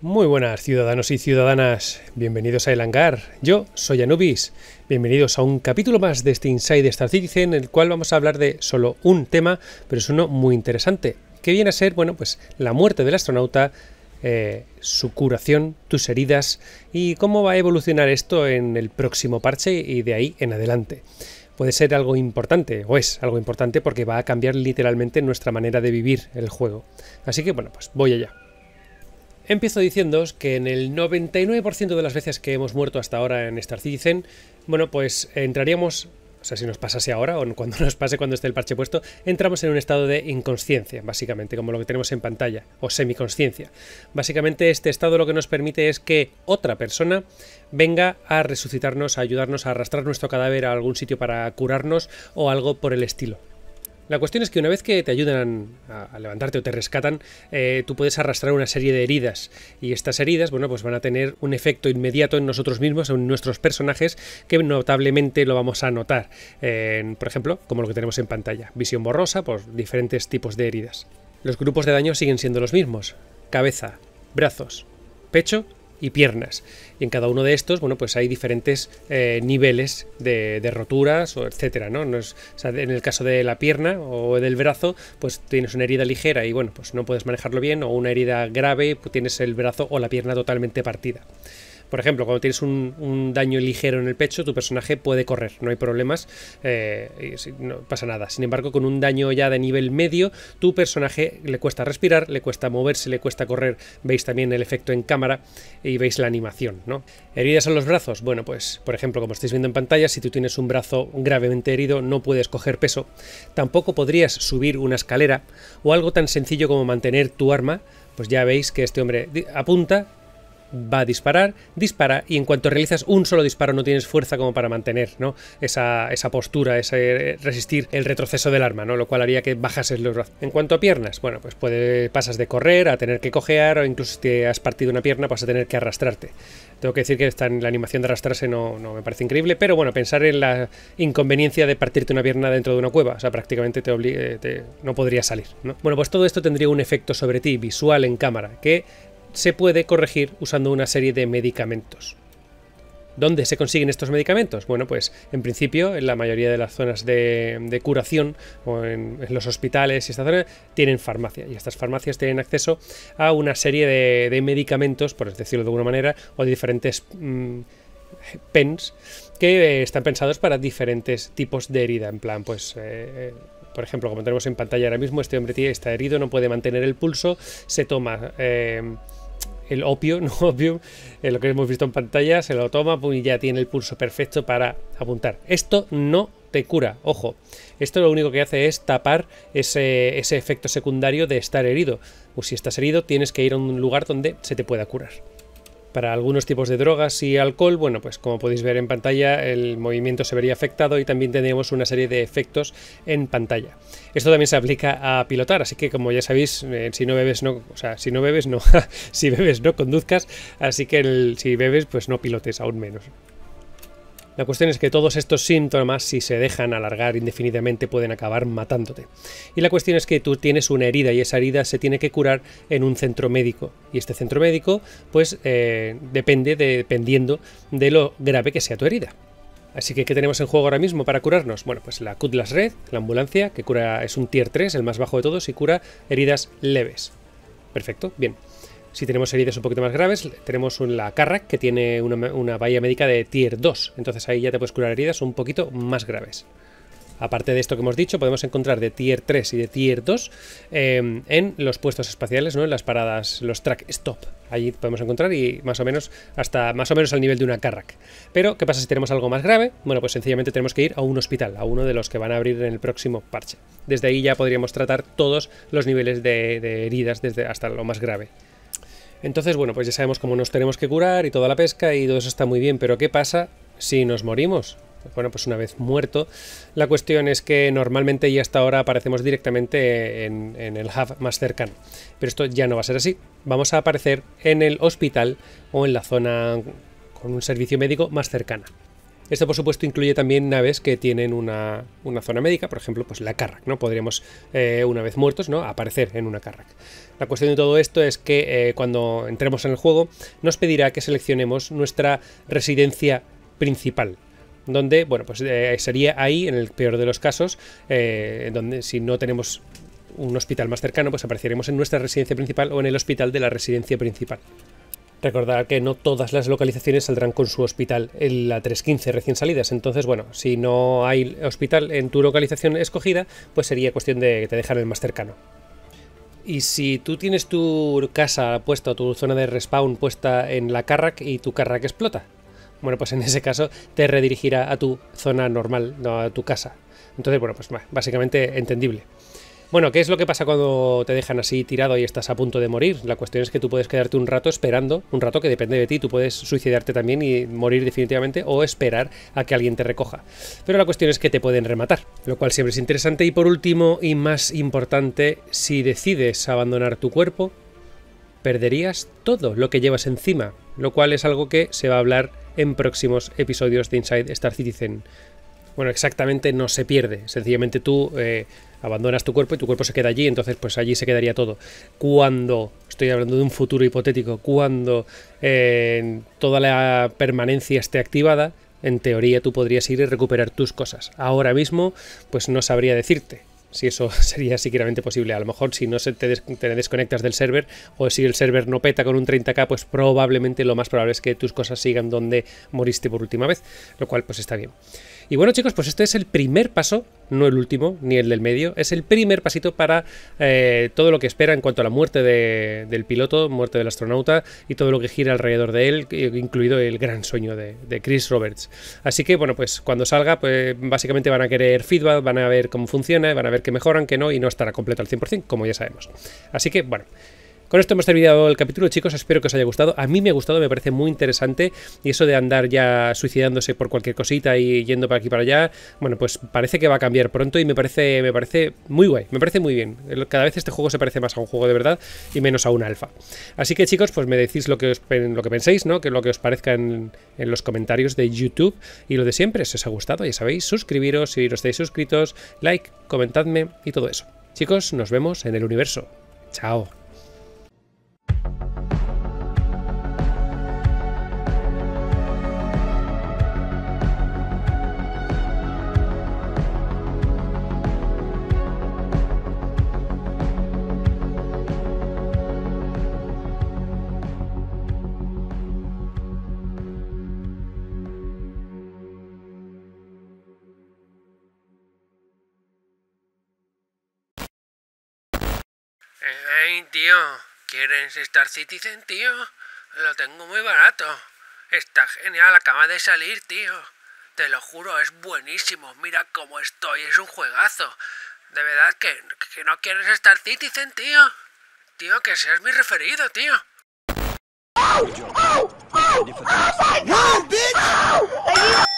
Muy buenas ciudadanos y ciudadanas, bienvenidos a El Hangar, yo soy Anubis, bienvenidos a un capítulo más de este Inside Star Citizen en el cual vamos a hablar de solo un tema, pero es uno muy interesante, que viene a ser, bueno, pues la muerte del astronauta eh, su curación, tus heridas y cómo va a evolucionar esto en el próximo parche y de ahí en adelante puede ser algo importante, o es algo importante porque va a cambiar literalmente nuestra manera de vivir el juego. Así que bueno, pues voy allá. Empiezo diciéndoos que en el 99% de las veces que hemos muerto hasta ahora en Star Citizen, bueno, pues entraríamos o sea, si nos pasase ahora o cuando nos pase cuando esté el parche puesto, entramos en un estado de inconsciencia, básicamente, como lo que tenemos en pantalla, o semiconsciencia. Básicamente este estado lo que nos permite es que otra persona venga a resucitarnos, a ayudarnos a arrastrar nuestro cadáver a algún sitio para curarnos o algo por el estilo. La cuestión es que una vez que te ayudan a, levantarte o te rescatan, eh, tú puedes arrastrar una serie de heridas. Y estas heridas, bueno, pues van a tener un efecto inmediato en nosotros mismos, en nuestros personajes, que notablemente lo vamos a notar. por ejemplo, como lo que tenemos en pantalla. Visión borrosa, por diferentes tipos de heridas. Los grupos de daño siguen siendo los mismos. Cabeza, brazos, pecho y piernas. Y en cada uno de estos, bueno, pues hay diferentes eh, niveles de, roturas, o etcétera, ¿no? en el caso de la pierna o del brazo, pues tienes una herida ligera y bueno, pues no puedes manejarlo bien, o una herida grave, pues tienes el brazo o la pierna totalmente partida. Por ejemplo, cuando tienes un, daño ligero en el pecho, tu personaje puede correr, no hay problemas, eh, no pasa nada. Sin embargo, con un daño ya de nivel medio, tu personaje le cuesta respirar, le cuesta moverse, le cuesta correr. Veis también el efecto en cámara y veis la animación, ¿no? Heridas a los brazos. Bueno, pues, por ejemplo, como estáis viendo en pantalla, si tú tienes un brazo gravemente herido, no puedes coger peso. Tampoco podrías subir una escalera o algo tan sencillo como mantener tu arma. Pues ya veis que este hombre apunta, va a disparar, dispara y en cuanto realizas un solo disparo no tienes fuerza como para mantener esa, postura, eh, resistir el retroceso del arma, ¿no? lo cual haría que bajases los brazos. En cuanto a piernas, bueno, pues pasas de correr a tener que cojear o incluso si te has partido una pierna vas pues a tener que arrastrarte. Tengo que decir que en la animación de arrastrarse no, no me parece increíble, pero bueno, pensar en la inconveniencia de partirte una pierna dentro de una cueva, o sea, prácticamente eh, no podría salir. Bueno, pues todo esto tendría un efecto sobre ti visual en cámara, que se puede corregir usando una serie de medicamentos. ¿Dónde se consiguen estos medicamentos? Bueno, pues en principio en la mayoría de las zonas de, curación o en, los hospitales y esta zona tienen farmacia y estas farmacias tienen acceso a una serie de, medicamentos, por decirlo de alguna manera, o de diferentes mm, pens que eh, están pensados para diferentes tipos de herida, en plan, pues... Eh, eh, por ejemplo, como tenemos en pantalla ahora mismo, este hombre está herido, no puede mantener el pulso, se toma el opio, no opio, eh, lo que hemos visto en pantalla, se lo toma y ya tiene el pulso perfecto para apuntar. Esto no te cura, ojo. Esto lo único que hace es tapar ese, ese efecto secundario de estar herido. O si estás herido, tienes que ir a un lugar donde se te pueda curar. Para algunos tipos de drogas y alcohol, bueno, pues como podéis ver en pantalla, el movimiento se vería afectado y también tendríamos una serie de efectos en pantalla. Esto también se aplica a pilotar, así que como ya sabéis, eh, si no bebes, no, o sea, si no bebes, no, si bebes, no conduzcas, así que si bebes, pues no pilotes, aún menos. La cuestión es que todos estos síntomas, si se dejan alargar indefinidamente, pueden acabar matándote. Y la cuestión es que tú tienes una herida y esa herida se tiene que curar en un centro médico. Y este centro médico, pues, eh, depende de, dependiendo de lo grave que sea tu herida. Así que, ¿qué tenemos en juego ahora mismo para curarnos? Bueno, pues la Cutlass Red, la ambulancia, que cura es un tier 3, el más bajo de todos, y cura heridas leves. Perfecto, bien. Si tenemos heridas un poquito más graves, tenemos la Carrack, que tiene una, bahía médica de tier 2. Entonces ahí ya te puedes curar heridas un poquito más graves. Aparte de esto que hemos dicho, podemos encontrar de tier 3 y de tier 2 em, en los puestos espaciales, ¿no? En las paradas, los track stop. Allí podemos encontrar y más o menos hasta más o menos al nivel de una carrack. Pero, ¿qué pasa si tenemos algo más grave? Bueno, pues sencillamente tenemos que ir a un hospital, a uno de los que van a abrir en el próximo parche. Desde ahí ya podríamos tratar todos los niveles de, de heridas desde hasta lo más grave. Entonces, bueno, pues ya sabemos cómo nos tenemos que curar y toda la pesca y todo eso está muy bien, pero ¿qué pasa si nos morimos? Pues bueno, pues una vez muerto. La cuestión es que normalmente y hasta ahora aparecemos directamente en, el hub más cercano. Pero esto ya no va a ser así. Vamos a aparecer en el hospital o en la zona con un servicio médico más cercana. Esto, por supuesto, incluye también naves que tienen una, una zona médica, por ejemplo, pues la Carrack, ¿no? Podríamos, eh, una vez muertos, ¿no? Aparecer en una Carrack. La cuestión de todo esto es que eh, cuando entremos en el juego, nos pedirá que seleccionemos nuestra residencia principal, donde, bueno, pues eh, sería ahí, en el peor de los casos, donde si no tenemos un hospital más cercano, pues apareceremos en nuestra residencia principal o en el hospital de la residencia principal. Recordar que no todas las localizaciones saldrán con su hospital en la 315 recién salidas. Entonces, bueno, si no hay hospital en tu localización escogida, pues sería cuestión de que te dejan el más cercano. Y si tú tienes tu casa puesta o tu zona de respawn puesta en la Carrack y tu Carrack explota, bueno, pues en ese caso te redirigirá a tu zona normal, no a tu casa. Entonces, bueno, pues básicamente entendible. Bueno, ¿qué es lo que pasa cuando te dejan así tirado y estás a punto de morir? La cuestión es que tú puedes quedarte un rato esperando, un rato que depende de ti, tú puedes suicidarte también y morir definitivamente o esperar a que alguien te recoja. Pero la cuestión es que te pueden rematar, lo cual siempre es interesante. Y por último y más importante, si decides abandonar tu cuerpo, perderías todo lo que llevas encima, lo cual es algo que se va a hablar en próximos episodios de Inside Star Citizen bueno, exactamente no se pierde. Sencillamente tú eh, abandonas tu cuerpo y tu cuerpo se queda allí, entonces pues allí se quedaría todo. Cuando, estoy hablando de un futuro hipotético, cuando eh, toda la permanencia esté activada, en teoría tú podrías ir y recuperar tus cosas. Ahora mismo, pues no sabría decirte si eso sería siquiera posible. A lo mejor si no se te, te, desconectas del server o si el server no peta con un 30k, pues probablemente lo más probable es que tus cosas sigan donde moriste por última vez, lo cual pues está bien. Y bueno chicos, pues este es el primer paso no el último ni el del medio, es el primer pasito para eh, todo lo que espera en cuanto a la muerte de, del piloto, muerte del astronauta y todo lo que gira alrededor de él, eh, incluido el gran sueño de, de Chris Roberts. Así que bueno, pues cuando salga, pues básicamente van a querer feedback, van a ver cómo funciona, van a ver que mejoran, que no y no estará completo al 100%, como ya sabemos. Así que bueno. Con esto hemos terminado el capítulo, chicos. Espero que os haya gustado. A mí me ha gustado, me parece muy interesante. Y eso de andar ya suicidándose por cualquier cosita y yendo para aquí para allá, bueno, pues parece que va a cambiar pronto y me parece, me parece muy guay, me parece muy bien. Cada vez este juego se parece más a un juego de verdad y menos a un alfa. Así que, chicos, pues me decís lo que, lo que penséis, ¿no? Que lo que os parezca en, en los comentarios de YouTube. Y lo de siempre, si os ha gustado, ya sabéis, suscribiros si no estáis suscritos, like, comentadme y todo eso. Chicos, nos vemos en el universo. Chao. tío. ¿Quieres estar Citizen, tío? Lo tengo muy barato. Está genial, acaba de salir, tío. Te lo juro, es buenísimo. Mira cómo estoy, es un juegazo. De verdad que, no quieres estar Citizen, tío. Tío, que seas mi referido, tío. Oh, oh,